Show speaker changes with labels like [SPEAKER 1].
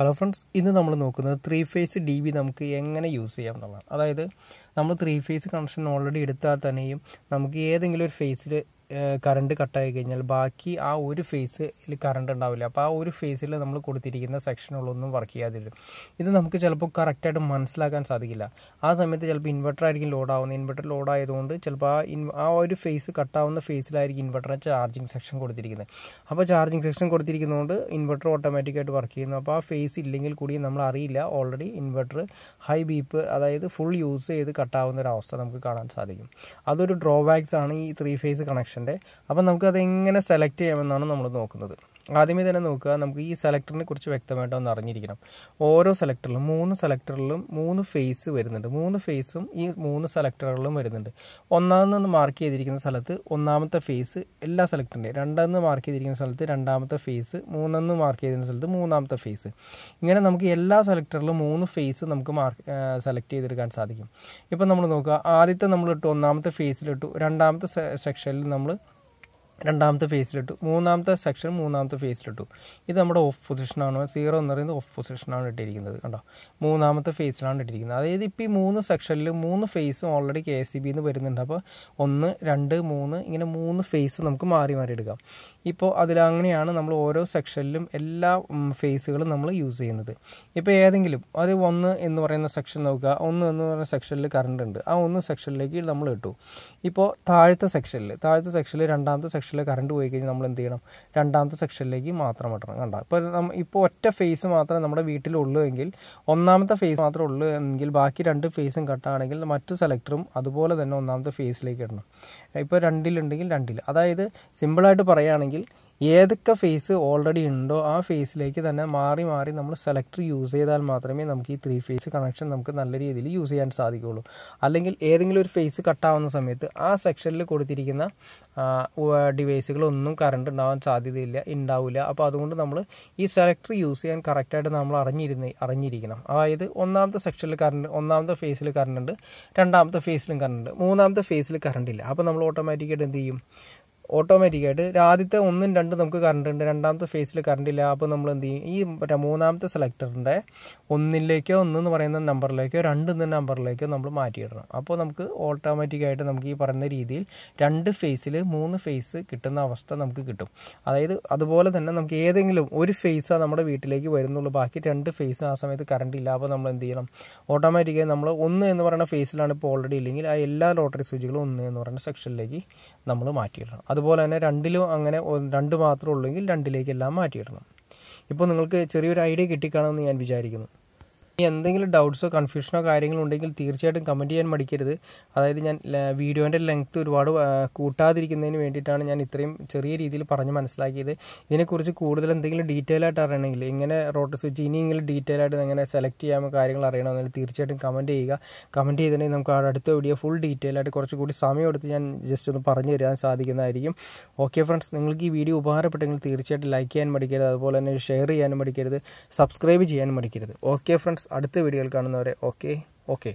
[SPEAKER 1] hello friends ഇന്ന് നമ്മൾ നോക്കുന്നത് ത്രീ ഫേസ് ഡി ബി നമുക്ക് എങ്ങനെ യൂസ് ചെയ്യാം എന്നുള്ളതാണ് അതായത് നമ്മൾ ത്രീ ഫേസ് കണക്ഷൻ ഓൾറെഡി എടുത്താൽ തന്നെയും നമുക്ക് ഏതെങ്കിലും ഒരു ഫേസിൽ കറണ്ട് കട്ടായി കഴിഞ്ഞാൽ ബാക്കി ആ ഒരു ഫേസിൽ കറണ്ട് ഉണ്ടാവില്ല അപ്പോൾ ആ ഒരു ഫേസിൽ നമ്മൾ കൊടുത്തിരിക്കുന്ന സെക്ഷനുകളൊന്നും വർക്ക് ചെയ്യാതിരും ഇത് നമുക്ക് ചിലപ്പോൾ കറക്റ്റായിട്ട് മനസ്സിലാക്കാൻ സാധിക്കില്ല ആ സമയത്ത് ചിലപ്പോൾ ഇൻവെർട്ടർ ആയിരിക്കും ലോഡ് ആവുന്നത് ഇൻവെർട്ടർ ലോഡ് ആയതുകൊണ്ട് ചിലപ്പോൾ ആ ഇൻ ആ ഒരു ഫേസ് കട്ടാവുന്ന ഫേസിലായിരിക്കും ഇൻവെർട്ടറിന് ചാർജിങ് സെക്ഷൻ കൊടുത്തിരിക്കുന്നത് അപ്പോൾ ചാർജിങ് സെക്ഷൻ കൊടുത്തിരിക്കുന്നതുകൊണ്ട് ഇൻവെർട്ടർ ഓട്ടോമാറ്റിക്കായിട്ട് വർക്ക് ചെയ്യുന്നു അപ്പോൾ ആ ഫേസ് ഇല്ലെങ്കിൽ കൂടി നമ്മൾ അറിയില്ല ഓൾറെഡി ഇൻവെർട്ടർ ഹൈ ബീപ്പ് അതായത് ഫുൾ യൂസ് ചെയ്ത് കട്ടാവുന്ന ഒരു അവസ്ഥ നമുക്ക് കാണാൻ സാധിക്കും അതൊരു ഡ്രോബാക്സ് ആണ് ഈ ത്രീ ഫേസ് കണക്ഷൻ ഓപ്ഷൻ്റെ അപ്പം നമുക്കത് എങ്ങനെ സെലക്ട് ചെയ്യാമെന്നാണ് നമ്മൾ നോക്കുന്നത് ആദ്യമേ തന്നെ നോക്കുക നമുക്ക് ഈ സെലക്ടറിനെ കുറിച്ച് വ്യക്തമായിട്ട് ഒന്ന് അറിഞ്ഞിരിക്കണം ഓരോ സെലക്ടറിലും മൂന്ന് സെലക്ടറിലും മൂന്ന് ഫേസ് വരുന്നുണ്ട് മൂന്ന് ഫേസും ഈ മൂന്ന് സെലക്ടറുകളിലും വരുന്നുണ്ട് ഒന്നാമെന്ന് മാർക്ക് ചെയ്തിരിക്കുന്ന സ്ഥലത്ത് ഒന്നാമത്തെ ഫേസ് എല്ലാ സെലക്ടറിൻ്റെ രണ്ടെന്ന് മാർക്ക് ചെയ്തിരിക്കുന്ന സ്ഥലത്ത് രണ്ടാമത്തെ ഫേസ് മൂന്നെന്ന് മാർക്ക് ചെയ്തിരുന്ന സ്ഥലത്ത് മൂന്നാമത്തെ ഫേസ് ഇങ്ങനെ നമുക്ക് എല്ലാ സെലക്ടറിലും മൂന്ന് ഫേസ് നമുക്ക് മാർക്ക് സെലക്ട് ചെയ്തെടുക്കാൻ സാധിക്കും ഇപ്പം നമ്മൾ നോക്കുക ആദ്യത്തെ നമ്മളിട്ടു ഒന്നാമത്തെ ഫേസിലിട്ടു രണ്ടാമത്തെ സെക്ഷനിൽ നമ്മൾ രണ്ടാമത്തെ ഫേസിലിട്ടു മൂന്നാമത്തെ സെക്ഷൻ മൂന്നാമത്തെ ഫേസിലിട്ടു ഇത് നമ്മുടെ ഓഫ് പൊസിഷനാണോ സീറോ എന്ന് പറയുന്നത് ഓഫ് പൊസിഷനാണ് ഇട്ടിരിക്കുന്നത് കണ്ടോ മൂന്നാമത്തെ ഫേസിലാണ് ഇട്ടിരിക്കുന്നത് അതായത് ഇപ്പോൾ ഈ മൂന്ന് സെക്ഷനിൽ മൂന്ന് ഫേസും ഓൾറെഡി കെ എസ് സി ബിന്ന് വരുന്നുണ്ട് അപ്പോൾ ഒന്ന് രണ്ട് മൂന്ന് ഇങ്ങനെ മൂന്ന് ഫേസ് നമുക്ക് മാറി മാറി എടുക്കാം ഇപ്പോൾ അതിലങ്ങനെയാണ് നമ്മൾ ഓരോ സെക്ഷനിലും എല്ലാ ഫേസുകളും നമ്മൾ യൂസ് ചെയ്യുന്നത് ഇപ്പോൾ ഏതെങ്കിലും അത് ഒന്ന് എന്ന് പറയുന്ന സെക്ഷൻ നോക്കുക ഒന്ന് എന്ന് പറയുന്ന സെക്ഷനിൽ കറണ്ട് ഉണ്ട് ആ ഒന്ന് സെക്ഷനിലേക്ക് നമ്മൾ ഇട്ടു ഇപ്പോൾ താഴത്തെ സെക്ഷനിൽ താഴത്തെ സെക്ഷനിൽ രണ്ടാമത്തെ സെക്ഷൻ സെക്ഷനിൽ കറണ്ട് പോയി കഴിഞ്ഞാൽ നമ്മൾ എന്ത് ചെയ്യണം രണ്ടാമത്തെ സെക്ഷനിലേക്ക് മാത്രം ഇടണം കണ്ട ഇപ്പോൾ ഇപ്പോൾ ഒറ്റ ഫേസ് മാത്രമേ നമ്മുടെ വീട്ടിലുള്ളൂ എങ്കിൽ ഒന്നാമത്തെ ഫേസ് മാത്രമേ ഉള്ളൂ എങ്കിൽ ബാക്കി രണ്ട് ഫേസും കട്ടാണെങ്കിൽ മറ്റ് സെലക്ടറും അതുപോലെ തന്നെ ഒന്നാമത്തെ ഫേസിലേക്ക് ഇടണം ഇപ്പോൾ രണ്ടിലുണ്ടെങ്കിൽ രണ്ടിൽ അതായത് സിമ്പിളായിട്ട് പറയുകയാണെങ്കിൽ ഏതൊക്കെ ഫേസ് ഓൾറെഡി ഉണ്ടോ ആ ഫേസിലേക്ക് തന്നെ മാറി മാറി നമ്മൾ സെലക്ടർ യൂസ് ചെയ്താൽ മാത്രമേ നമുക്ക് ഈ ത്രീ ഫേസ് കണക്ഷൻ നമുക്ക് നല്ല രീതിയിൽ യൂസ് ചെയ്യാൻ സാധിക്കുകയുള്ളൂ അല്ലെങ്കിൽ ഏതെങ്കിലും ഒരു ഫേസ് കട്ടാവുന്ന സമയത്ത് ആ സെക്ഷനിൽ കൊടുത്തിരിക്കുന്ന ഡിവൈസുകളൊന്നും കറണ്ട് ഉണ്ടാവാൻ സാധ്യതയില്ല ഉണ്ടാവില്ല അപ്പോൾ അതുകൊണ്ട് നമ്മൾ ഈ സെലക്ടർ യൂസ് ചെയ്യാൻ കറക്റ്റായിട്ട് നമ്മൾ അറിഞ്ഞിരുന്ന് അറിഞ്ഞിരിക്കണം അതായത് ഒന്നാമത്തെ സെക്ഷനിൽ കറണ്ട് ഒന്നാമത്തെ ഫേസിൽ കറണ്ട് ഉണ്ട് രണ്ടാമത്തെ ഫേസിലും കറണ്ട് ഉണ്ട് മൂന്നാമത്തെ ഫേസിൽ കറണ്ട് ഇല്ല അപ്പോൾ നമ്മൾ ഓട്ടോമാറ്റിക്കായിട്ട് എന്ത് ചെയ്യും ഓട്ടോമാറ്റിക്കായിട്ട് ആദ്യത്തെ ഒന്നും രണ്ടും നമുക്ക് കറണ്ട് ഉണ്ട് രണ്ടാമത്തെ ഫേസിൽ കറണ്ട് ഇല്ല അപ്പോൾ നമ്മൾ എന്ത് ചെയ്യും ഈ മറ്റേ മൂന്നാമത്തെ സെലക്ടറിൻ്റെ ഒന്നിലേക്കോ ഒന്നെന്ന് പറയുന്ന നമ്പറിലേക്കോ രണ്ട് എന്ന നമ്പറിലേക്കോ നമ്മൾ മാറ്റിയിടണം അപ്പോൾ നമുക്ക് ഓട്ടോമാറ്റിക്കായിട്ട് നമുക്ക് ഈ പറയുന്ന രീതിയിൽ രണ്ട് ഫേസിൽ മൂന്ന് ഫേസ് കിട്ടുന്ന അവസ്ഥ നമുക്ക് കിട്ടും അതായത് അതുപോലെ തന്നെ നമുക്ക് ഏതെങ്കിലും ഒരു ഫേസാണ് നമ്മുടെ വീട്ടിലേക്ക് വരുന്നുള്ളൂ ബാക്കി രണ്ട് ഫേസ് ആ സമയത്ത് കറണ്ട് ഇല്ല അപ്പോൾ നമ്മൾ എന്ത് ചെയ്യണം ഓട്ടോമാറ്റിക്കായി നമ്മൾ ഒന്ന് എന്ന് പറയുന്ന ഫേസിലാണ് ഇപ്പോൾ ഓൾറെഡി ഇല്ലെങ്കിൽ ആ എല്ലാ ലോട്ടറി സൂചികളും ഒന്ന് എന്ന് പറയുന്ന സെക്ഷനിലേക്ക് നമ്മൾ മാറ്റിയിടണം അതുപോലെ തന്നെ രണ്ടിലും അങ്ങനെ രണ്ട് മാത്രമേ ഉള്ളൂ എങ്കിൽ രണ്ടിലേക്കെല്ലാം മാറ്റിയിടണം ഇപ്പോൾ നിങ്ങൾക്ക് ചെറിയൊരു ഐഡിയ കിട്ടിക്കാണമെന്ന് ഞാൻ വിചാരിക്കുന്നു എന്തെങ്കിലും ഡൗട്ട്സോ കൺഫ്യൂഷനോ കാര്യങ്ങളോ ഉണ്ടെങ്കിൽ തീർച്ചയായിട്ടും കമൻറ്റ് ചെയ്യാൻ മടിക്കരുത് അതായത് ഞാൻ വീഡിയോൻ്റെ ലെങ്ത് ഒരുപാട് കൂട്ടാതിരിക്കുന്നതിന് വേണ്ടിയിട്ടാണ് ഞാൻ ഇത്രയും ചെറിയ രീതിയിൽ പറഞ്ഞ് മനസ്സിലാക്കിയത് ഇതിനെക്കുറിച്ച് കൂടുതൽ എന്തെങ്കിലും ഡീറ്റെയിൽ ആയിട്ട് അറിയണമെങ്കിൽ ഇങ്ങനെ റോട്ടർ സ്വിച്ച് ഇനിയെങ്കിലും ഡീറ്റെയിൽ ആയിട്ട് എങ്ങനെ സെലക്ട് ചെയ്യാമോ കാര്യങ്ങൾ അറിയണമെന്നുണ്ടെങ്കിൽ തീർച്ചയായിട്ടും കമൻറ്റ് ചെയ്യുക കമൻറ്റ് ചെയ്തിട്ടുണ്ടെങ്കിൽ നമുക്ക് അടുത്ത വീഡിയോ ഫുൾ ഡീറ്റെയിൽ ആയിട്ട് കുറച്ചുകൂടി സമയം എടുത്ത് ഞാൻ ജസ്റ്റ് ഒന്ന് പറഞ്ഞു തരാൻ സാധിക്കുന്നതായിരിക്കും ഓക്കെ ഫ്രണ്ട്സ് നിങ്ങൾക്ക് ഈ വീഡിയോ ഉപകാരപ്പെട്ടെങ്കിൽ തീർച്ചയായിട്ടും ലൈക്ക് ചെയ്യാൻ മടിക്കരുത് അതുപോലെ തന്നെ ഷെയർ ചെയ്യാനും മടിക്കരുത് സബ്സ്ക്രൈബ് ചെയ്യാനും മടിക്കരുത് ഓക്കെ ഫ്രണ്ട്സ് അടുത്ത വീഡിയോയിൽ കാണുന്നവരെ ഓക്കെ ഓക്കെ